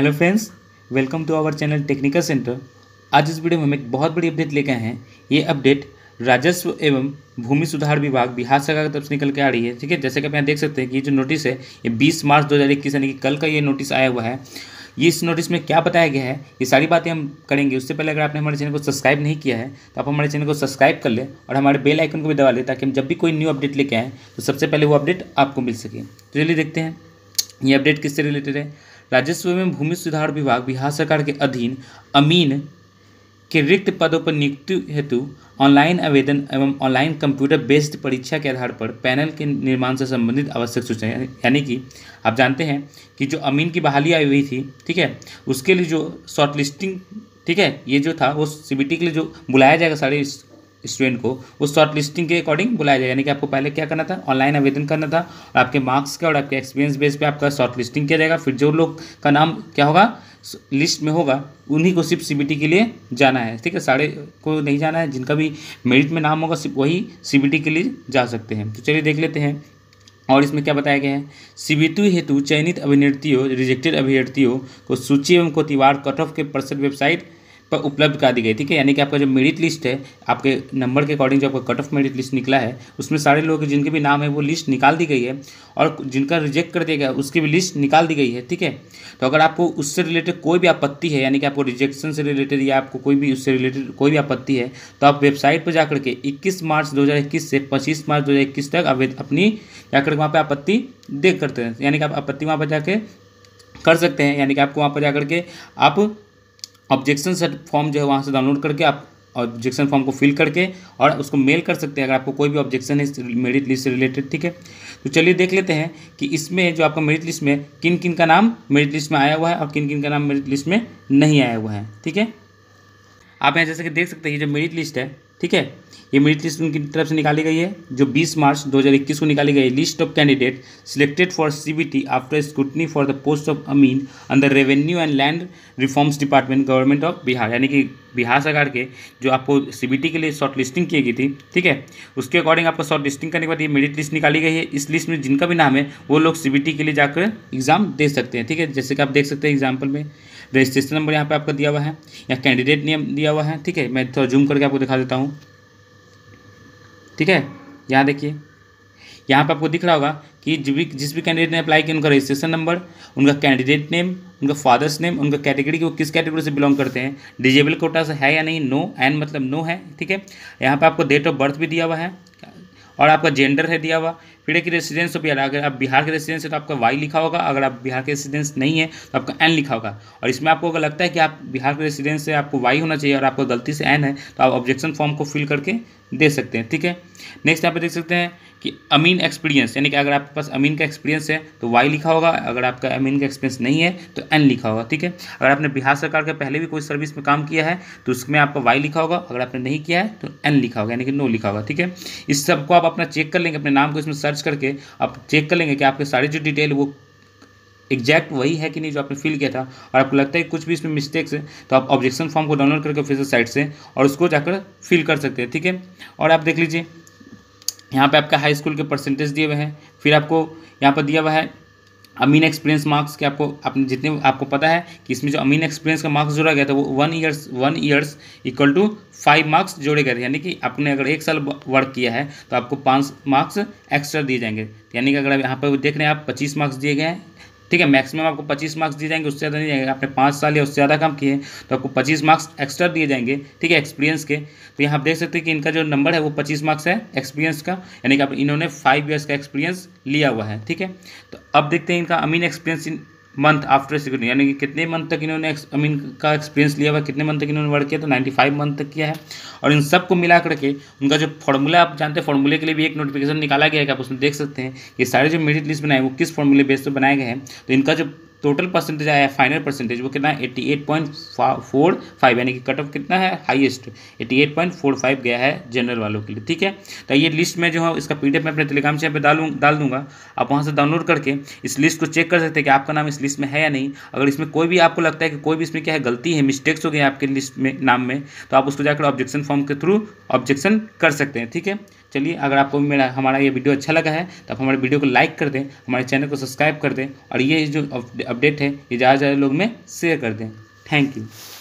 hello friends welcome to our channel technical centre आज इस video में हम एक बहुत बड़ी अपडेट लेकर आए हैं ये अपडेट राजस्व एवं भूमि सुधार विभाग बिहार सरकार की तरफ से निकल के आ रही है ठीक है जैसे कि आप यहाँ देख सकते हैं कि ये जो नोटिस है ये 20 मार्च 2021 यानी कि कल का ये नोटिस आया हुआ है ये इस नोटिस में क्या बताया गया है ये सारी बातें हम करेंगे उससे पहले अगर आपने हमारे चैनल को सब्सक्राइब नहीं किया है तो आप हमारे चैनल को सब्सक्राइब कर लें और हमारे बेल आइकन को भी दबा लें ताकि हम जब भी कोई न्यू अपडेट लेके आएँ तो सबसे पहले वो अपडेट आपको मिल सके तो चलिए देखते हैं ये अपडेट किससे रिलेटेड है राजस्व एवं भूमि सुधार विभाग बिहार सरकार के अधीन अमीन के रिक्त पदों पर नियुक्ति हेतु ऑनलाइन आवेदन एवं ऑनलाइन कंप्यूटर बेस्ड परीक्षा के आधार पर पैनल के निर्माण से संबंधित आवश्यक सूचना यानी कि आप जानते हैं कि जो अमीन की बहाली आई हुई थी ठीक है उसके लिए जो शॉर्ट लिस्टिंग ठीक है ये जो था वो सीबीटी के लिए जो बुलाया जाएगा सारे स्टूडेंट को उस शॉर्ट लिस्टिंग के अकॉर्डिंग बुलाया जाएगा यानी कि आपको पहले क्या करना था ऑनलाइन आवेदन करना था और आपके मार्क्स के और आपके एक्सपीरियंस बेस पे आपका शॉर्ट लिस्टिंग किया जाएगा फिर जो लोग का नाम क्या होगा लिस्ट में होगा उन्हीं को सिर्फ सी के लिए जाना है ठीक है सारे को नहीं जाना है जिनका भी मेरिट में नाम होगा सिर्फ वही सी के लिए जा सकते हैं तो चलिए देख लेते हैं और इसमें क्या बताया गया है सीबीटी हेतु चयनित अभिनेत्रियों रिजेक्टेड अभिनेत्रियों को सूची एवं कोतिवार कट ऑफ के प्रसिद्ध वेबसाइट पर उपलब्ध करा दी गई ठीक है यानी कि आपका जो मेरिट लिस्ट है आपके नंबर के अकॉर्डिंग जो आपका कट ऑफ मेरिट लिस्ट निकला है उसमें सारे लोग जिनके भी नाम है वो लिस्ट निकाल दी गई है और जिनका रिजेक्ट कर दिया गया उसकी भी लिस्ट निकाल दी गई है ठीक है तो अगर आपको उससे रिलेटेड कोई भी आपत्ति है यानी कि आपको रिजेक्शन से रिलेटेड या आपको कोई भी उससे रिलेटेड कोई भी आपत्ति है तो आप वेबसाइट पर जाकर के इक्कीस मार्च दो से पच्चीस मार्च दो तक अपनी जाकर वहाँ पर आपत्ति देख करते हैं यानी कि आप आपत्ति वहाँ पर जाके कर सकते हैं यानी कि आपको वहाँ पर जाकर के आप ऑब्जेक्शन सेट फॉर्म जो है वहाँ से डाउनलोड करके आप ऑब्जेक्शन फॉर्म को फिल करके और उसको मेल कर सकते हैं अगर आपको कोई भी ऑब्जेक्शन है मेरिट लिस्ट से रिलेटेड ठीक है तो चलिए देख लेते हैं कि इसमें जो आपका मेरिट लिस्ट में किन किन का नाम मेरिट लिस्ट में आया हुआ है और किन किन का नाम मेरिट लिस्ट में नहीं आया हुआ है ठीक है आप यहाँ जैसे कि देख सकते हैं ये जो मेरिट लिस्ट है ठीक है ये मेरिट लिस्ट उनकी तरफ से निकाली गई है जो 20 मार्च 2021 को निकाली गई है list of candidate selected for CBT after scrutiny for the post of अमीन under revenue and land reforms department government of Bihar यानी कि बिहार सरकार के जो आपको सीबीटी के लिए शॉर्ट लिस्टिंग की गई थी ठीक है उसके अकॉर्डिंग आपको शॉर्ट लिस्टिंग करने के बाद ये मेरिट लिस्ट निकाली गई है इस लिस्ट में जिनका भी नाम है वो लोग सी के लिए जाकर एग्ज़ाम दे सकते हैं ठीक है जैसे कि आप देख सकते हैं एग्जाम्पल में रजिस्ट्रेशन तो नंबर यहाँ पे आपका दिया हुआ है या कैंडिडेट नेम दिया हुआ है ठीक है मैं थोड़ा जूम करके आपको दिखा देता हूँ ठीक है यहाँ देखिए यहाँ पे आपको दिख रहा होगा कि जिस भी जिस भी कैंडिडेट ने अप्लाई किया उनका रजिस्ट्रेशन नंबर उनका कैंडिडेट नेम उनका फादर्स नेम उनका कैटेगरी वो किस कैटेगरी से बिलोंग करते हैं डिजेबल कोटा से है या नहीं नो एन मतलब नो है ठीक है यहाँ पर आपको डेट ऑफ बर्थ भी दिया हुआ है और आपका जेंडर है दिया हुआ फिर एक रेसिडेंस तो बिहार अगर आप बिहार के रेसिडेंस है तो आपका वाई लिखा होगा अगर आप बिहार के रेसिडेंस नहीं है तो आपका एन लिखा होगा और इसमें आपको अगर लगता है कि आप बिहार के रेसिडेंस है आपको वाई होना चाहिए और आपको गलती से एन है तो आप ऑब्जेक्शन फॉर्म को फिल करके दे सकते हैं ठीक है नेक्स्ट यहाँ पे देख सकते हैं कि अमीन एक्सपीरियंस यानी कि अगर आपके पास अमीन का एक्सपीरियंस है तो वाई लिखा होगा अगर आपका अमीन का एक्सपीरियंस नहीं है तो एन लिखा होगा ठीक है अगर आपने बिहार सरकार के पहले भी कोई सर्विस में काम किया है तो उसमें आपका वाई लिखा होगा अगर आपने नहीं किया है तो एन लिखा होगा यानी कि नो लिखा होगा ठीक है इस सबको आप अपना चेक कर लेंगे अपने नाम को इसमें सर्च सर्च करके आप चेक कर लेंगे कि आपके सारी जो डिटेल वो एग्जैक्ट वही है कि नहीं जो आपने फिल किया था और आपको लगता है कुछ भी इसमें मिस्टेक्स है तो आप ऑब्जेक्शन फॉर्म को डाउनलोड करके से साइट से और उसको जाकर फिल कर सकते हैं ठीक है और आप देख लीजिए यहाँ पे आपका हाई स्कूल के परसेंटेज दिए हुए हैं फिर आपको यहाँ पर दिया हुआ है अमीन एक्सपीरियंस मार्क्स के आपको आपने जितने आपको पता है कि इसमें जो अमीन एक्सपीरियंस का मार्क्स जोड़ा गया था वो one years one years equal to five marks जोड़े गए थे यानी कि आपने अगर एक साल वर्क किया है तो आपको पाँच मार्क्स एक्स्ट्रा दिए जाएंगे यानी कि अगर यहाँ पर देख रहे हैं आप पच्चीस मार्क्स दिए गए हैं ठीक है मैक्सिमम आपको पच्चीस मार्क्स दिए जाएंगे उससे ज़्यादा नहीं जाएंगे आपने पाँच साल या उससे ज़्यादा काम किए तो आपको पच्चीस मार्क्स एक्स्ट्रा दिए जाएंगे ठीक है एक्सपीरियंस के तो यहाँ आप देख सकते हैं कि इनका जो नंबर है वो पच्चीस मार्क्स है एक्सपीरियंस का यानी कि आप इन्होंने फाइव ईयर्स का एक्सपीरियंस लिया हुआ है ठीक है तो अब देखते हैं इनका अमीन एक्सपीरियंस मंथ आफ्टर सिक्योरिटी यानी कि कितने मंथ तक इन्होंने अमीन का एक्सपीरियंस लिया हुआ कितने मंथ तक इन्होंने वर्क किया तो 95 मंथ तक किया है और इन सबको मिला करके उनका जो फॉर्मूला आप जानते हैं फॉर्मूले के लिए भी एक नोटिफिकेशन निकाला गया है कि आप उसमें देख सकते हैं कि सारे जो मेरिट लिस्ट बनाए वो किस फॉर्मूले बेस पर बनाए गए हैं तो इनका जो टोटल परसेंटेज आया है फाइनल परसेंटेज वो कितना है eighty eight point four five यानी कि कट ऑफ कितना है highest eighty eight point four five गया है जनरल वालों के लिए ठीक है तो ये लिस्ट में जो है इसका पी मैं अपने टेलीग्राम से पे डालू डाल दूंगा आप वहाँ से डाउनलोड करके इस लिस्ट को चेक कर सकते हैं कि आपका नाम इस लिस्ट में है या नहीं अगर इसमें कोई भी आपको लगता है कि कोई भी इसमें क्या है गलती है मिस्टेक्स हो गए आपके लिस्ट में नाम में तो आप उसको जाकर ऑब्जेक्शन फॉर्म के थ्रू ऑब्जेक्शन कर सकते हैं ठीक है चलिए अगर आपको मेरा हमारा ये वीडियो अच्छा लगा है तो आप हमारे वीडियो को लाइक कर दें हमारे चैनल को सब्सक्राइब कर दें और ये जो अपडेट है ये ज़्यादा ज़्यादा लोग में शेयर कर दें थैंक यू